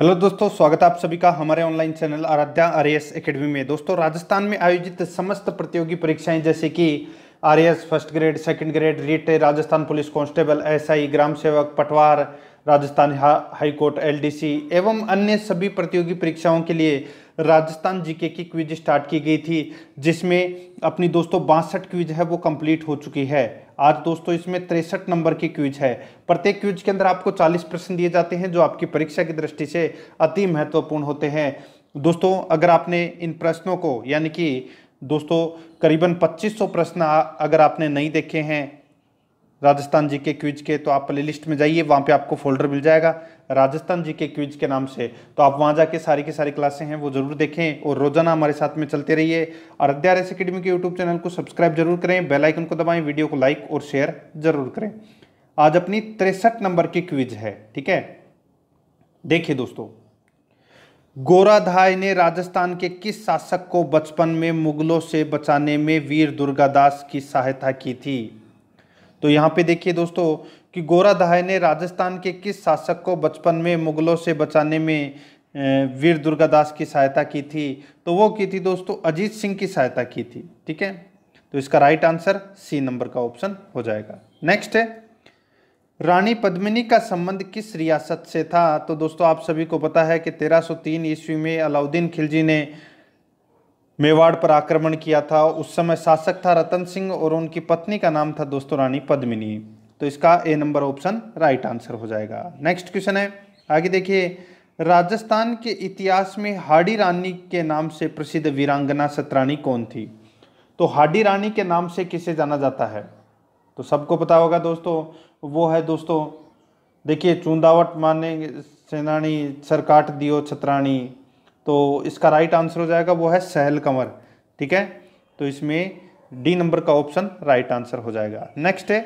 hello दोस्तों स्वागत है आप सभी का हमारे online channel Aaradhya R S academy में दोस्तों राजस्थान में आयोजित समस्त प्रतियोगी परीक्षाएं जैसे कि R S first grade second grade REET Rajasthan police constable SI ग्राम सेवक पटवार राजस्थान हाईकोर्ट एलडीसी एवं अन्य सभी प्रतियोगी परीक्षाओं के लिए राजस्थान जीके की क्विज स्टार्ट की गई थी जिसमें अपनी दोस्तों बासठ क्विज है वो कंप्लीट हो चुकी है आज दोस्तों इसमें तिरसठ नंबर की क्विज है प्रत्येक क्विज के अंदर आपको 40 प्रश्न दिए जाते हैं जो आपकी परीक्षा की दृष्टि से अति महत्वपूर्ण होते हैं दोस्तों अगर आपने इन प्रश्नों को यानी कि दोस्तों करीबन 2500 प्रश्न अगर आपने नहीं देखे हैं राजस्थान जी के क्विज के तो आप प्लेलिस्ट में जाइए वहाँ पे आपको फोल्डर मिल जाएगा राजस्थान जी के क्विज के नाम से तो आप वहाँ जाके सारी की सारी क्लासें हैं वो जरूर देखें और रोजाना हमारे साथ में चलते रहिए और अध्यारस अकेडमी के यूट्यूब चैनल को सब्सक्राइब जरूर करें बेलाइकन को दबाएँ वीडियो को लाइक और शेयर जरूर करें आज अपनी तिरसठ नंबर की क्विज है ठीक है देखिए दोस्तों गोराधाय ने राजस्थान के किस शासक को बचपन में मुगलों से बचाने में वीर दुर्गादास की सहायता की थी तो यहाँ पे देखिए दोस्तों कि गोरा दहाय ने राजस्थान के किस शासक को बचपन में मुगलों से बचाने में वीर दुर्गादास की सहायता की थी तो वो की थी दोस्तों अजीत सिंह की सहायता की थी ठीक है तो इसका राइट आंसर सी नंबर का ऑप्शन हो जाएगा नेक्स्ट है रानी पद्मिनी का संबंध किस रियासत से था तो दोस्तों आप सभी को पता है कि 1303 ईस्वी में अलाउद्दीन खिलजी ने मेवाड़ पर आक्रमण किया था उस समय शासक था रतन सिंह और उनकी पत्नी का नाम था दोस्तों रानी पद्मिनी तो इसका A number option right answer हो जाएगा नेक्स्ट क्वेश्चन है आगे देखिए राजस्थान के इतिहास में हाडी रानी के नाम से प्रसिद्ध वीरांगना सतरानी कौन थी तो हाडी रानी के नाम से किसे जाना जाता है तो सबको पता होगा दोस्तों वो है दोस्तों देखिए चूंदावट माने सेनानी सरकाट दियो छतरानी तो इसका राइट आंसर हो जाएगा वो है सहल कंवर ठीक है तो इसमें डी नंबर का ऑप्शन राइट आंसर हो जाएगा नेक्स्ट है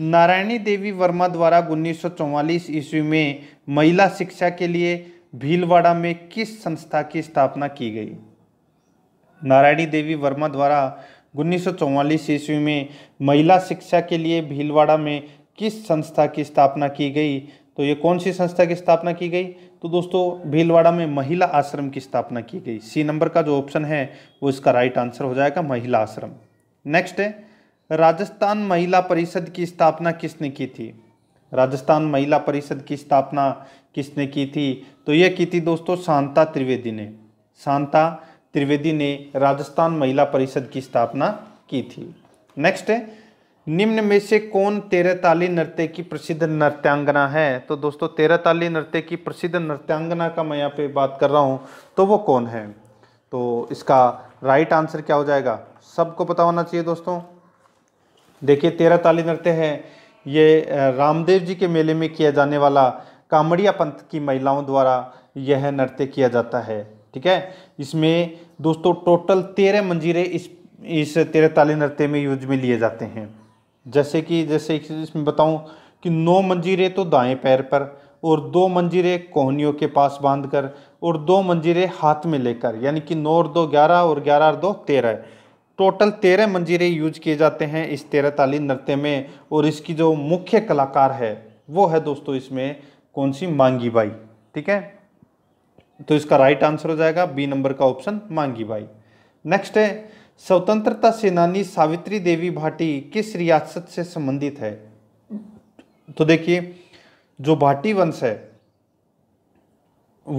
नारायणी देवी वर्मा द्वारा उन्नीस सौ ईस्वी में महिला शिक्षा के लिए भीलवाड़ा में किस संस्था की स्थापना की गई नारायणी देवी वर्मा द्वारा उन्नीस सौ ईस्वी में महिला शिक्षा के लिए भीलवाड़ा में किस संस्था की स्थापना की गई तो ये कौन सी संस्था की स्थापना की गई तो दोस्तों भीलवाड़ा में महिला आश्रम की स्थापना की गई सी नंबर का जो ऑप्शन है वो इसका राइट आंसर हो जाएगा महिला आश्रम नेक्स्ट है राजस्थान महिला परिषद की स्थापना किसने की थी राजस्थान महिला परिषद की स्थापना किसने की थी तो यह की थी दोस्तों शांता त्रिवेदी ने शांता त्रिवेदी ने राजस्थान महिला परिषद की स्थापना की थी नेक्स्ट है निम्न में से कौन ताली नृत्य की प्रसिद्ध नृत्यांगना है तो दोस्तों ताली नृत्य की प्रसिद्ध नृत्यांगना का मैं यहाँ पे बात कर रहा हूँ तो वो कौन है तो इसका राइट आंसर क्या हो जाएगा सबको पता होना चाहिए दोस्तों देखिए ताली नृत्य है ये रामदेव जी के मेले में किया जाने वाला कामड़िया पंथ की महिलाओं द्वारा यह नृत्य किया जाता है ठीक है इसमें दोस्तों टोटल तेरह मंजीरे इस इस ताली नृत्य में यूज में लिए जाते हैं जैसे कि जैसे इसमें बताऊं कि नौ मंजीरे तो दाएं पैर पर और दो मंजीरे कोहनियों के पास बांधकर और दो मंजीरे हाथ में लेकर यानी कि नौ और दो ग्यारह और ग्यारह और दो तेरह टोटल तेरह मंजीरे यूज किए जाते हैं इस तेरह ताली नृत्य में और इसकी जो मुख्य कलाकार है वो है दोस्तों इसमें कौन सी मांगी बाई ठीक है तो इसका राइट आंसर हो जाएगा बी नंबर का ऑप्शन मांगी बाई नेक्स्ट है स्वतंत्रता सेनानी सावित्री देवी भाटी किस रियासत से संबंधित है तो देखिए जो भाटी वंश है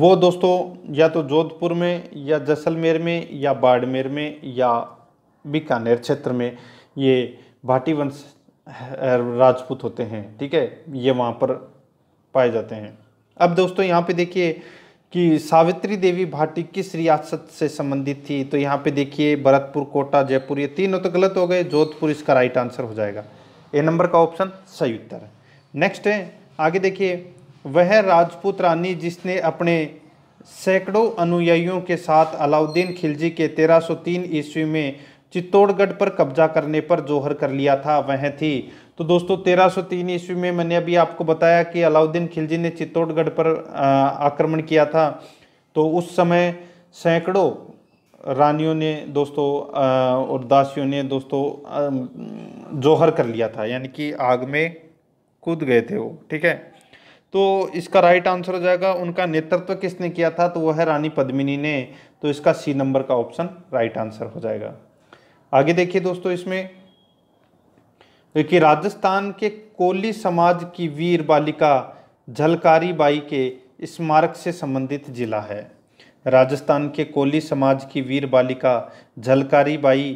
वो दोस्तों या तो जोधपुर में या जैसलमेर में या बाड़मेर में या बीकानेर क्षेत्र में ये भाटी वंश राजपूत होते हैं ठीक है ये वहाँ पर पाए जाते हैं अब दोस्तों यहाँ पे देखिए कि सावित्री देवी भाटी किस रियासत से संबंधित थी तो यहाँ पे देखिए भरतपुर कोटा जयपुर ये तीनों तो गलत हो गए जोधपुर इसका राइट आंसर हो जाएगा ए नंबर का ऑप्शन सही उत्तर है नेक्स्ट है आगे देखिए वह राजपूत रानी जिसने अपने सैकड़ों अनुयायियों के साथ अलाउद्दीन खिलजी के 1303 ईस्वी में चित्तौड़गढ़ पर कब्जा करने पर जोहर कर लिया था वह थी तो दोस्तों 1303 ईस्वी में मैंने अभी आपको बताया कि अलाउद्दीन खिलजी ने चित्तौड़गढ़ पर आक्रमण किया था तो उस समय सैकड़ों रानियों ने दोस्तों और दासियों ने दोस्तों जोहर कर लिया था यानी कि आग में कूद गए थे वो ठीक है तो इसका राइट आंसर हो जाएगा उनका नेतृत्व तो किसने किया था तो वह है रानी पद्मिनी ने तो इसका सी नंबर का ऑप्शन राइट आंसर हो जाएगा आगे देखिए दोस्तों इसमें कि राजस्थान के कोली समाज की वीर बालिका झलकारी बाई के स्मारक से संबंधित जिला है राजस्थान के कोली समाज की वीर बालिका झलकारी बाई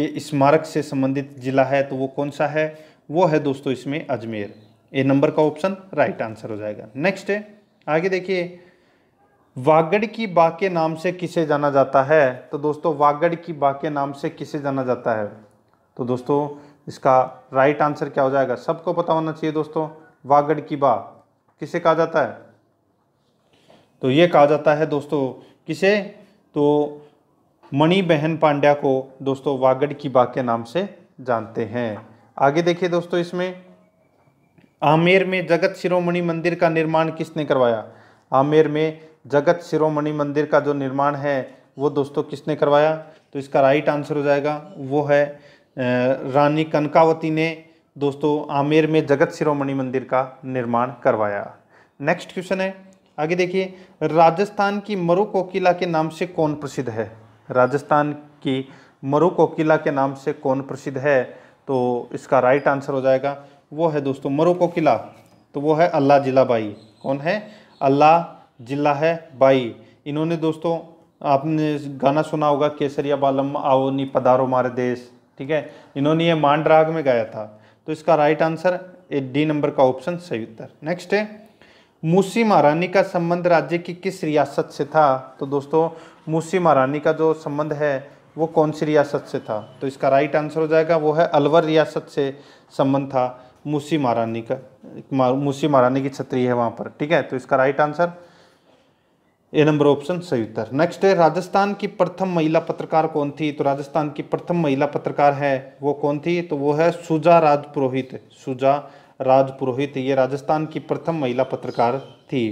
के स्मारक से संबंधित जिला है तो वो कौन सा है वो है दोस्तों इसमें अजमेर ए नंबर का ऑप्शन राइट आंसर हो जाएगा नेक्स्ट है आगे देखिए वागड़ की बा के नाम से किसे जाना जाता है तो दोस्तों वागड़ की बा के नाम से किसे जाना जाता है तो दोस्तों इसका राइट आंसर क्या हो जाएगा सबको पता होना चाहिए दोस्तों वागड़ की बा किसे कहा जाता है तो ये कहा जाता है दोस्तों किसे तो मणि बहन पांड्या को दोस्तों वागड़ की बा के नाम से जानते हैं आगे देखिए दोस्तों इसमें आमेर में जगत शिरोमणि मंदिर का निर्माण किसने करवाया आमेर में जगत शिरोमणि मंदिर का जो निर्माण है वो दोस्तों किसने करवाया तो इसका राइट आंसर हो जाएगा वो है रानी कनकावती ने दोस्तों आमेर में जगत शिरोमणि मंदिर का निर्माण करवाया नेक्स्ट क्वेश्चन है आगे देखिए राजस्थान की मरु कोकिला के नाम से कौन प्रसिद्ध है राजस्थान की मरु कोकिला के नाम से कौन प्रसिद्ध है तो इसका राइट आंसर हो जाएगा वो है दोस्तों मरु कोकिला तो वो है अल्लाह जिला बाई कौन है अल्लाह जिला है बाई इन्होंने दोस्तों आपने गाना सुना होगा केसरिया बालम आओ नी पदारो मारे देश ठीक है इन्होंने ये मांडराग में गाया था तो इसका राइट आंसर डी नंबर का ऑप्शन सही उत्तर नेक्स्ट है मूसी महारानी का संबंध राज्य की किस रियासत से था तो दोस्तों मूसी महारानी का जो संबंध है वो कौन सी रियासत से था तो इसका राइट आंसर हो जाएगा वो है अलवर रियासत से संबंध था मूसी महारानी का मूसी महारानी की छतरी है वहाँ पर ठीक है तो इसका right answer A number option सही उत्तर नेक्स्ट है राजस्थान की प्रथम महिला पत्रकार कौन थी तो राजस्थान की प्रथम महिला पत्रकार है वो कौन थी तो वो है सुजा राज पुरोहित सुजा राज पुरोहित ये राजस्थान की प्रथम महिला पत्रकार थी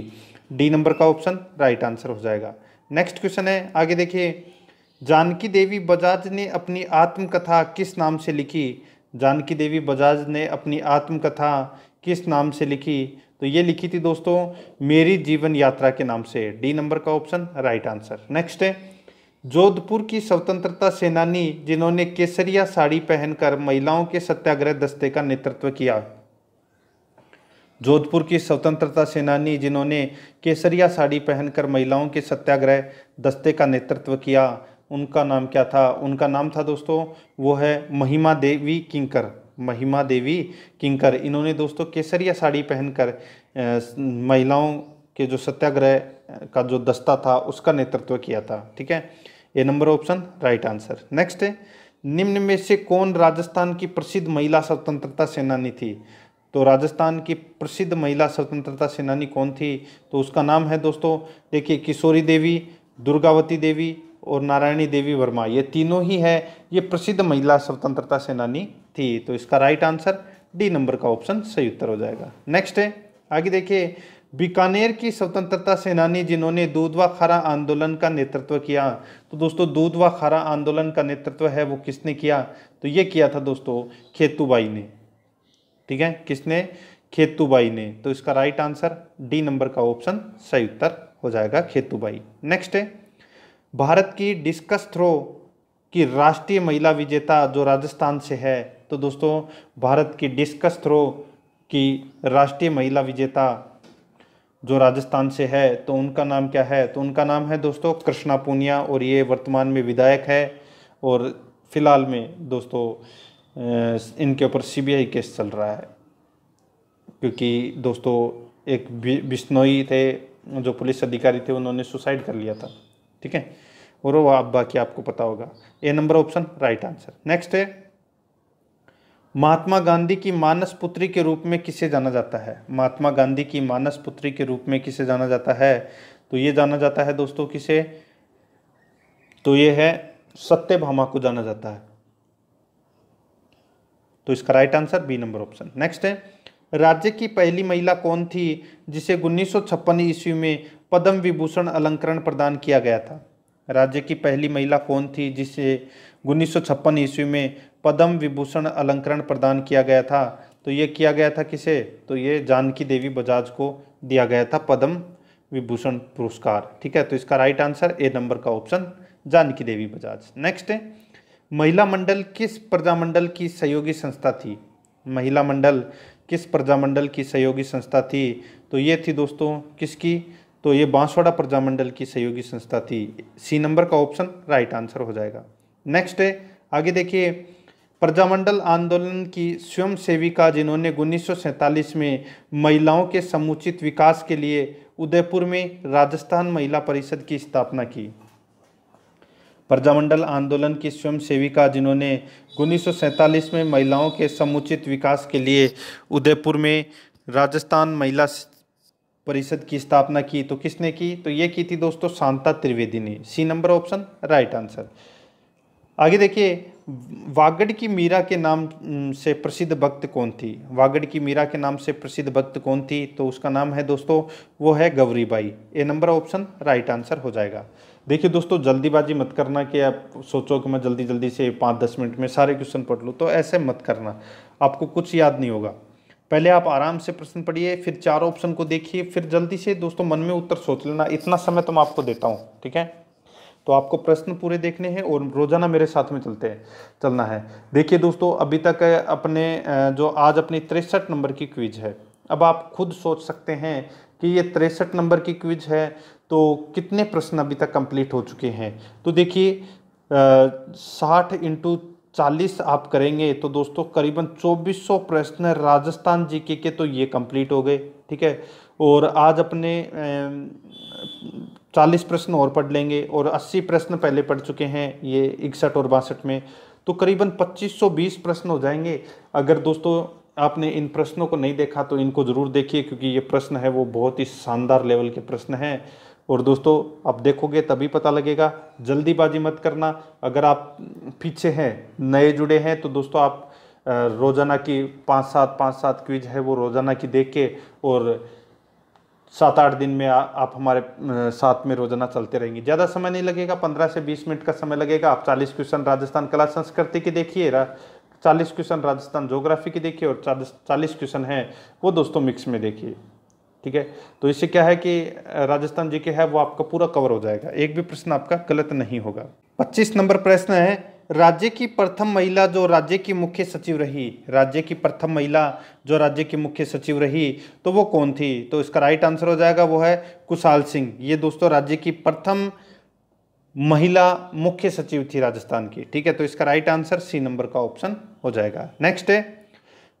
डी नंबर का ऑप्शन राइट आंसर हो जाएगा नेक्स्ट क्वेश्चन है आगे देखिए जानकी देवी बजाज ने अपनी आत्मकथा किस नाम से लिखी जानकी देवी बजाज ने अपनी आत्मकथा किस नाम से लिखी तो ये लिखी थी दोस्तों मेरी जीवन यात्रा के नाम से डी नंबर का ऑप्शन राइट आंसर नेक्स्ट है जोधपुर की स्वतंत्रता सेनानी जिन्होंने केसरिया साड़ी पहनकर महिलाओं के सत्याग्रह दस्ते का नेतृत्व किया जोधपुर की स्वतंत्रता सेनानी जिन्होंने केसरिया साड़ी पहनकर महिलाओं के सत्याग्रह दस्ते का नेतृत्व किया उनका नाम क्या था उनका नाम था दोस्तों वो है महिमा देवी किंकर महिमा देवी किंकर इन्होंने दोस्तों केसरिया साड़ी पहनकर महिलाओं के जो सत्याग्रह का जो दस्ता था उसका नेतृत्व किया था ठीक है A number option right answer next है निम्न में से कौन राजस्थान की प्रसिद्ध महिला स्वतंत्रता सेनानी थी तो राजस्थान की प्रसिद्ध महिला स्वतंत्रता सेनानी कौन थी तो उसका नाम है दोस्तों देखिए किशोरी देवी दुर्गावती देवी और नारायणी देवी वर्मा ये तीनों ही है ये प्रसिद्ध महिला स्वतंत्रता सेनानी थी तो इसका राइट आंसर डी नंबर का ऑप्शन सही उत्तर हो जाएगा नेक्स्ट है आगे देखिए बीकानेर की स्वतंत्रता सेनानी जिन्होंने दूधवा खारा आंदोलन का नेतृत्व किया तो दोस्तों दूधवा खारा आंदोलन का नेतृत्व है वो किसने किया तो ये किया था दोस्तों खेतूबाई ने ठीक है किसने खेतूबाई ने तो इसका राइट आंसर डी नंबर का ऑप्शन सही उत्तर हो जाएगा खेतूबाई नेक्स्ट है भारत की डिस्कस थ्रो की राष्ट्रीय महिला विजेता जो राजस्थान से है तो दोस्तों भारत की डिस्कस थ्रो की राष्ट्रीय महिला विजेता जो राजस्थान से है तो उनका नाम क्या है तो उनका नाम है दोस्तों कृष्णा पूनिया और ये वर्तमान में विधायक है और फिलहाल में दोस्तों इनके ऊपर सीबीआई केस चल रहा है क्योंकि दोस्तों एक बिश्नोई थे जो पुलिस अधिकारी थे उन्होंने सुसाइड कर लिया था ठीक है और वो आप बाकी आपको पता होगा A number option right answer next है महात्मा गांधी की मानस पुत्री के रूप में किसे जाना जाता है महात्मा गांधी की मानस पुत्री के रूप में किसे जाना जाता है तो ये जाना जाता है दोस्तों किसे तो ये है सत्यभामा को जाना जाता है तो इसका right answer B number option next है राज्य की पहली महिला कौन थी जिसे उन्नीस ईस्वी में पद्म विभूषण अलंकरण प्रदान किया गया था राज्य की पहली महिला कौन थी जिसे उन्नीस ईस्वी में पद्म विभूषण अलंकरण प्रदान किया गया था तो ये किया गया था किसे तो ये जानकी देवी बजाज को दिया गया था पद्म विभूषण पुरस्कार ठीक है तो इसका राइट आंसर ए नंबर का ऑप्शन जानकी देवी बजाज नेक्स्ट है महिला मंडल किस प्रजामंडल की सहयोगी संस्था थी महिला मंडल किस प्रजामंडल की सहयोगी संस्था थी तो ये थी दोस्तों किसकी तो ये बांसवाड़ा प्रजामंडल की सहयोगी संस्था थी सी नंबर का ऑप्शन राइट आंसर हो जाएगा नेक्स्ट है आगे देखिए प्रजामंडल आंदोलन की स्वयं सेविका जिन्होंने उन्नीस में महिलाओं के समुचित विकास के लिए उदयपुर में राजस्थान महिला परिषद की स्थापना की प्रजामंडल आंदोलन की स्वयं सेविका जिन्होंने उन्नीस में महिलाओं के समुचित विकास के लिए उदयपुर में राजस्थान महिला परिषद की स्थापना की तो किसने की तो ये की थी दोस्तों शांता त्रिवेदी ने C number option right answer आगे देखिए वागड़ की मीरा के नाम से प्रसिद्ध भक्त कौन थी वागड़ की मीरा के नाम से प्रसिद्ध भक्त कौन थी तो उसका नाम है दोस्तों वो है Gauribai A number option right answer हो जाएगा देखिए दोस्तों जल्दीबाजी मत करना कि आप सोचो कि मैं जल्दी जल्दी से पाँच दस मिनट में सारे क्वेश्चन पढ़ लूँ तो ऐसे मत करना आपको कुछ याद नहीं होगा पहले आप आराम से प्रश्न पढ़िए फिर चार ऑप्शन को देखिए फिर जल्दी से दोस्तों मन में उत्तर सोच लेना इतना समय तो मैं आपको देता हूँ ठीक है तो आपको प्रश्न पूरे देखने हैं और रोजाना मेरे साथ में चलते हैं चलना है देखिए दोस्तों अभी तक अपने जो आज अपनी तिरसठ नंबर की क्विज है अब आप खुद सोच सकते हैं कि ये तिरसठ नंबर की क्विज है तो कितने प्रश्न अभी तक कंप्लीट हो चुके हैं तो देखिए साठ इंटू चालीस आप करेंगे तो दोस्तों करीबन चौबीस सौ प्रश्न राजस्थान जीके के तो ये कंप्लीट हो गए ठीक है और आज अपने चालीस प्रश्न और पढ़ लेंगे और अस्सी प्रश्न पहले पढ़ चुके हैं ये इकसठ और बासठ में तो करीबन पच्चीस सौ बीस प्रश्न हो जाएंगे अगर दोस्तों आपने इन प्रश्नों को नहीं देखा तो इनको ज़रूर देखिए क्योंकि ये प्रश्न है वो बहुत ही शानदार लेवल के प्रश्न हैं और दोस्तों आप देखोगे तभी पता लगेगा जल्दीबाजी मत करना अगर आप पीछे हैं नए जुड़े हैं तो दोस्तों आप रोज़ाना की पाँच सात पाँच सात क्विज है वो रोज़ाना की देख के और सात आठ दिन में आ, आप हमारे साथ में रोजाना चलते रहेंगे ज़्यादा समय नहीं लगेगा पंद्रह से बीस मिनट का समय लगेगा आप चालीस क्वेश्चन राजस्थान कला संस्कृति के देखिए चालीस क्वेश्चन राजस्थान जोग्राफी की देखिए और चालीस चालीस क्वेश्चन हैं वो दोस्तों मिक्स में देखिए ठीक है तो इससे क्या है कि राजस्थान जी के है वो आपका पूरा कवर हो जाएगा एक भी प्रश्न आपका गलत नहीं होगा पच्चीस नंबर प्रश्न है राज्य की प्रथम महिला जो राज्य की मुख्य सचिव रही राज्य की प्रथम महिला जो राज्य की मुख्य सचिव रही तो वो कौन थी तो इसका राइट आंसर हो जाएगा वो है कुशाल सिंह ये दोस्तों राज्य की प्रथम महिला मुख्य सचिव थी राजस्थान की ठीक है तो इसका राइट आंसर सी नंबर का ऑप्शन हो जाएगा नेक्स्ट है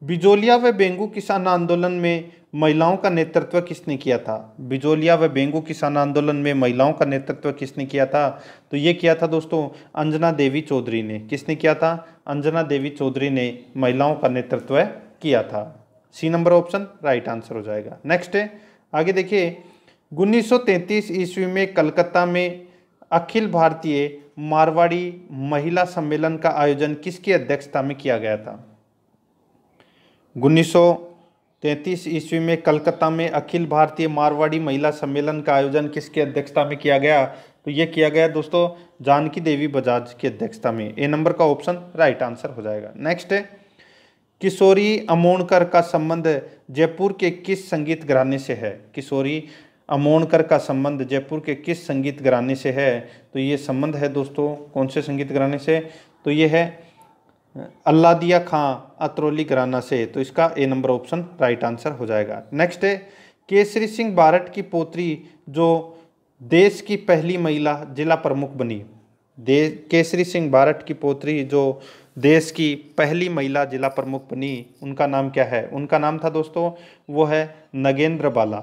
बिजोलिया व बेंगू किसान आंदोलन में महिलाओं का नेतृत्व किसने किया था बिजोलिया व बेंगू किसान आंदोलन में महिलाओं का नेतृत्व किसने किया था तो ये किया था दोस्तों अंजना देवी चौधरी ने किसने किया था अंजना देवी चौधरी ने महिलाओं का नेतृत्व किया था C number option right answer हो जाएगा नेक्स्ट है आगे देखिए 1933 ईस्वी में कलकत्ता में अखिल भारतीय मारवाड़ी महिला सम्मेलन का आयोजन किसकी अध्यक्षता में किया गया था उन्नीस तैंतीस ईस्वी में कलकत्ता में अखिल भारतीय मारवाड़ी महिला सम्मेलन का आयोजन किसके अध्यक्षता में किया गया तो ये किया गया दोस्तों जानकी देवी बजाज की अध्यक्षता में ए नंबर का ऑप्शन राइट आंसर हो जाएगा नेक्स्ट है किशोरी अमोणकर का संबंध जयपुर के किस संगीत घराने से है किशोरी अमोणकर का संबंध जयपुर के किस संगीत घराने से है तो ये संबंध है दोस्तों कौन से संगीत घराने से तो ये है अल्लाह दिया खां अतरोली घराना से तो इसका A number option right answer हो जाएगा नेक्स्ट है केसरी सिंह भारत की पोत्री जो देश की पहली महिला जिला प्रमुख बनी दे केसरी सिंह भारत की पोत्री जो देश की पहली महिला जिला प्रमुख बनी उनका नाम क्या है उनका नाम था दोस्तों वो है नगेंद्र बाला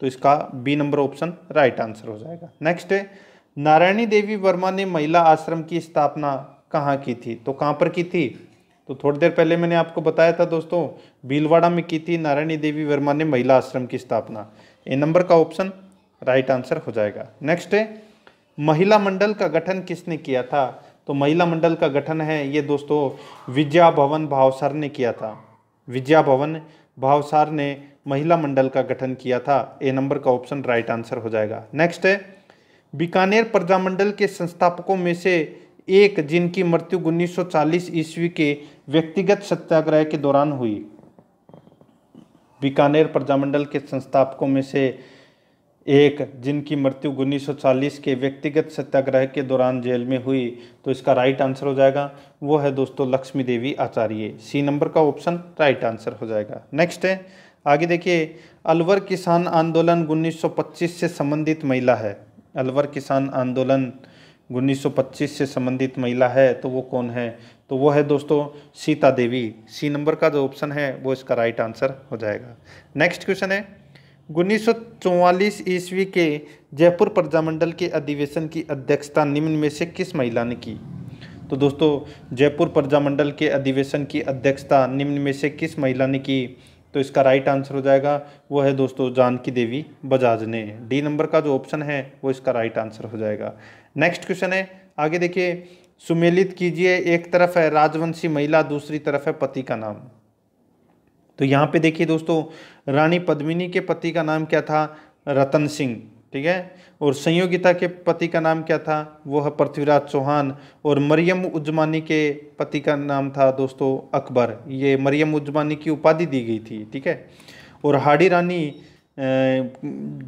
तो इसका B number option right answer हो जाएगा नेक्स्ट है नारायणी देवी वर्मा ने महिला आश्रम की स्थापना कहाँ की थी तो कहाँ पर की थी तो थोड़ी देर पहले मैंने आपको बताया था दोस्तों भीलवाड़ा में की थी नारायणी देवी वर्मा ने महिला आश्रम की स्थापना ए नंबर का ऑप्शन राइट आंसर हो जाएगा नेक्स्ट है महिला मंडल का गठन किसने किया था तो महिला मंडल का गठन है ये दोस्तों विद्या भवन भावसार ने किया था विद्या भवन भावसार ने महिला मंडल का गठन किया था ए नंबर का ऑप्शन राइट आंसर हो जाएगा नेक्स्ट है बीकानेर प्रजामंडल के संस्थापकों में से एक जिनकी मृत्यु 1940 ईस्वी के व्यक्तिगत सत्याग्रह के दौरान हुई बीकानेर प्रजामंडल के संस्थापकों में से एक जिनकी मृत्यु 1940 के व्यक्तिगत सत्याग्रह के दौरान जेल में हुई तो इसका राइट आंसर हो जाएगा वो है दोस्तों लक्ष्मी देवी आचार्य सी नंबर का ऑप्शन राइट आंसर हो जाएगा नेक्स्ट है आगे देखिए अलवर किसान आंदोलन 1925 से संबंधित महिला है अलवर किसान आंदोलन 1925 से संबंधित महिला है तो वो कौन है तो वो है दोस्तों सीता देवी सी नंबर का जो ऑप्शन है वो इसका राइट आंसर हो जाएगा नेक्स्ट क्वेश्चन है उन्नीस ईस्वी के जयपुर प्रजामंडल के अधिवेशन की अध्यक्षता निम्न में से किस महिला ने की तो दोस्तों जयपुर प्रजामंडल के अधिवेशन की अध्यक्षता निम्न में से किस महिला ने की तो इसका राइट आंसर हो जाएगा वो है दोस्तों जानकी देवी बजाज ने डी नंबर का जो ऑप्शन है वो इसका राइट आंसर हो जाएगा नेक्स्ट क्वेश्चन है आगे देखिए सुमेलित कीजिए एक तरफ है राजवंशी महिला दूसरी तरफ है पति का नाम तो यहाँ पे देखिए दोस्तों रानी पद्मिनी के पति का नाम क्या था रतन सिंह ठीक है और संयोगिता के पति का नाम क्या था वो है पृथ्वीराज चौहान और मरियम उज्जमानी के पति का नाम था दोस्तों अकबर ये मरियम उज्जमानी की उपाधि दी गई थी ठीक है और हाडी रानी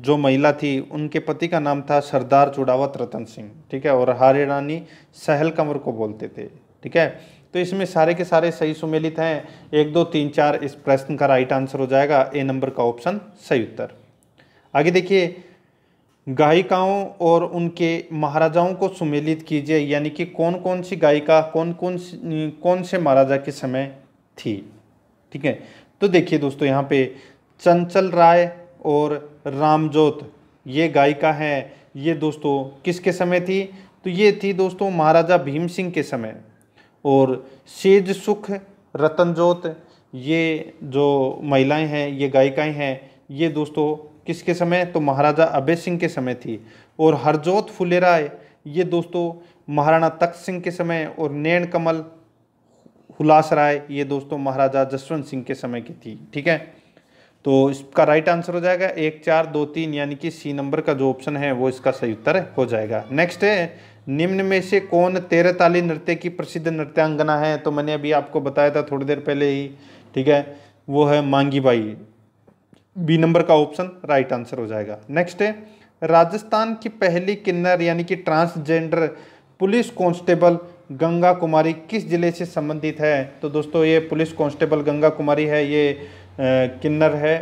जो महिला थी उनके पति का नाम था सरदार चुड़ावत रतन सिंह ठीक है और हारी रानी सहल कंवर को बोलते थे ठीक है तो इसमें सारे के सारे सही सुमेलित हैं एक दो तीन चार इस प्रश्न का राइट आंसर हो जाएगा ए नंबर का ऑप्शन सही उत्तर आगे देखिए गायिकाओं और उनके महाराजाओं को सुमेलित कीजिए यानी कि कौन कौन सी गायिका कौन कौन सी कौन से महाराजा के समय थी ठीक है तो देखिए दोस्तों यहाँ पे चंचल राय और रामजोत ये गायिका है ये दोस्तों किसके समय थी तो ये थी दोस्तों महाराजा भीम सिंह के समय और सेज सुख रतनजोत ये जो महिलाएं हैं ये गायिकाएं हैं ये दोस्तों किसके समय तो महाराजा अभय सिंह के समय थी और हरजोत फुले राय ये दोस्तों महाराणा तख्त सिंह के समय और नैन कमल हुलास राय ये दोस्तों महाराजा जसवंत सिंह के समय की थी ठीक है तो इसका राइट आंसर हो जाएगा एक चार दो तीन यानी कि सी नंबर का जो ऑप्शन है वो इसका सही उत्तर हो जाएगा नेक्स्ट है निम्न में से कौन तेरह ताली नृत्य की प्रसिद्ध नृत्यांगना है तो मैंने अभी आपको बताया था थोड़ी देर पहले ही ठीक है वो है मांगी बाई बी नंबर का ऑप्शन राइट आंसर हो जाएगा नेक्स्ट है राजस्थान की पहली किन्नर यानी कि transgender police constable Ganga Kumari किस जिले से संबंधित है तो दोस्तों ये पुलिस कांस्टेबल गंगा कुमारी है ये किन्नर है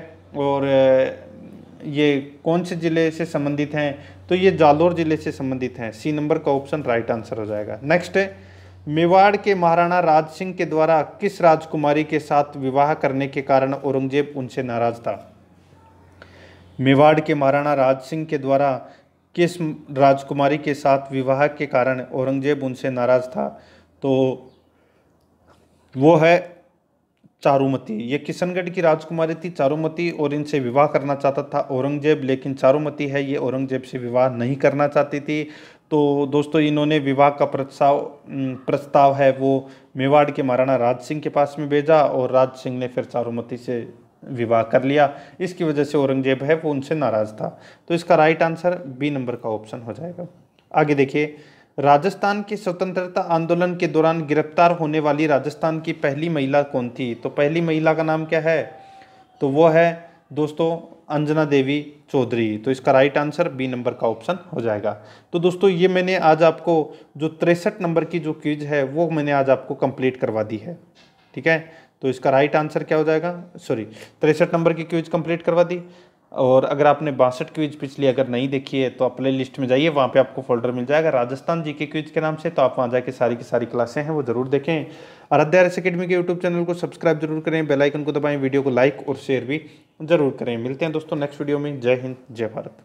और ये कौन से ज़िले से संबंधित हैं तो ये जालौर ज़िले से संबंधित हैं सी नंबर का ऑप्शन राइट आंसर हो जाएगा नेक्स्ट है मेवाड़ के महाराणा राज सिंह के द्वारा किस राजकुमारी के साथ विवाह करने के कारण औरंगजेब उनसे नाराज़ था मेवाड़ के महाराणा राज सिंह के द्वारा किस राजकुमारी के साथ विवाह के कारण औरंगजेब उनसे नाराज़ था तो वो है चारुमती ये किशनगढ़ की राजकुमारी थी चारुमती और इनसे विवाह करना चाहता था औरंगजेब लेकिन चारुमती है ये औरंगजेब से विवाह नहीं करना चाहती थी तो दोस्तों इन्होंने विवाह का प्रस्ताव प्रस्ताव है वो मेवाड़ के महाराणा राज सिंह के पास में भेजा और राज सिंह ने फिर चारुमती से विवाह कर लिया इसकी वजह से औरंगजेब है वो उनसे नाराज़ था तो इसका राइट आंसर बी नंबर का ऑप्शन हो जाएगा आगे देखिए राजस्थान के स्वतंत्रता आंदोलन के दौरान गिरफ्तार होने वाली राजस्थान की पहली महिला कौन थी तो पहली महिला का नाम क्या है तो वो है दोस्तों अंजना देवी चौधरी तो इसका राइट आंसर बी नंबर का ऑप्शन हो जाएगा तो दोस्तों ये मैंने आज आपको जो तिरसठ नंबर की जो क्विज है वो मैंने आज आपको कंप्लीट करवा दी है ठीक है तो इसका राइट आंसर क्या हो जाएगा सॉरी तिरसठ नंबर की क्विज कंप्लीट करवा दी और अगर आपने बासठ क्विज पिछली अगर नहीं देखी है तो आप प्ले लिस्ट में जाइए वहाँ पे आपको फोल्डर मिल जाएगा राजस्थान जी के क्विज के नाम से तो आप वहाँ जाके सारी की सारी क्लासें हैं वो जरूर देखें आराध्या एस अकेडमी के यूट्यूब चैनल को सब्सक्राइब जरूर करें बेलाइकन को दबाएँ वीडियो को लाइक और शेयर भी जरूर करें मिलते हैं दोस्तों नेक्स्ट वीडियो में जय हिंद जय भारत